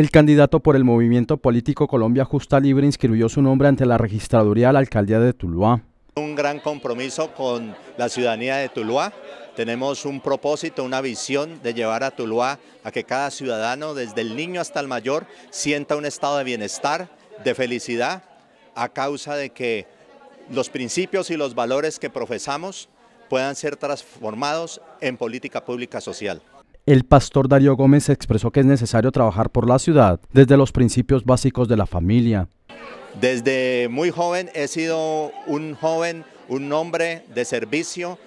El candidato por el movimiento político Colombia Justa Libre inscribió su nombre ante la registraduría de la alcaldía de Tuluá. Un gran compromiso con la ciudadanía de Tuluá. Tenemos un propósito, una visión de llevar a Tuluá a que cada ciudadano, desde el niño hasta el mayor, sienta un estado de bienestar, de felicidad, a causa de que los principios y los valores que profesamos puedan ser transformados en política pública social el pastor Darío Gómez expresó que es necesario trabajar por la ciudad desde los principios básicos de la familia. Desde muy joven he sido un joven, un hombre de servicio,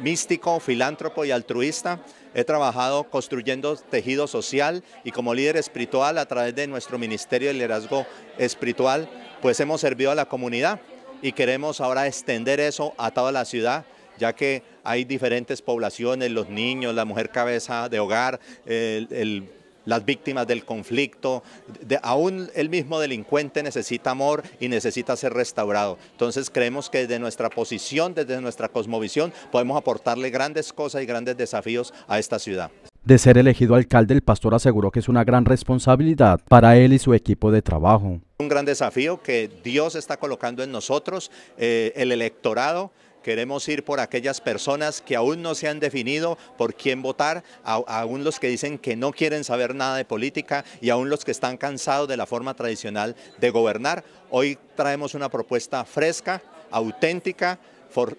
místico, filántropo y altruista. He trabajado construyendo tejido social y como líder espiritual a través de nuestro Ministerio de Liderazgo Espiritual, pues hemos servido a la comunidad y queremos ahora extender eso a toda la ciudad ya que hay diferentes poblaciones, los niños, la mujer cabeza de hogar, las víctimas del conflicto, aún el mismo delincuente necesita amor y necesita ser restaurado. Entonces creemos que desde nuestra posición, desde nuestra cosmovisión, podemos aportarle grandes cosas y grandes desafíos a esta ciudad. De ser elegido alcalde, el pastor aseguró que es una gran responsabilidad para él y su equipo de trabajo. Un gran desafío que Dios está colocando en nosotros, eh, el electorado, Queremos ir por aquellas personas que aún no se han definido por quién votar, aún los que dicen que no quieren saber nada de política y aún los que están cansados de la forma tradicional de gobernar. Hoy traemos una propuesta fresca, auténtica,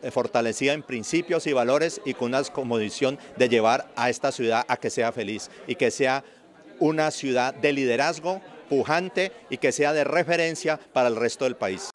eh, fortalecida en principios y valores y con una condición de llevar a esta ciudad a que sea feliz y que sea una ciudad de liderazgo pujante y que sea de referencia para el resto del país.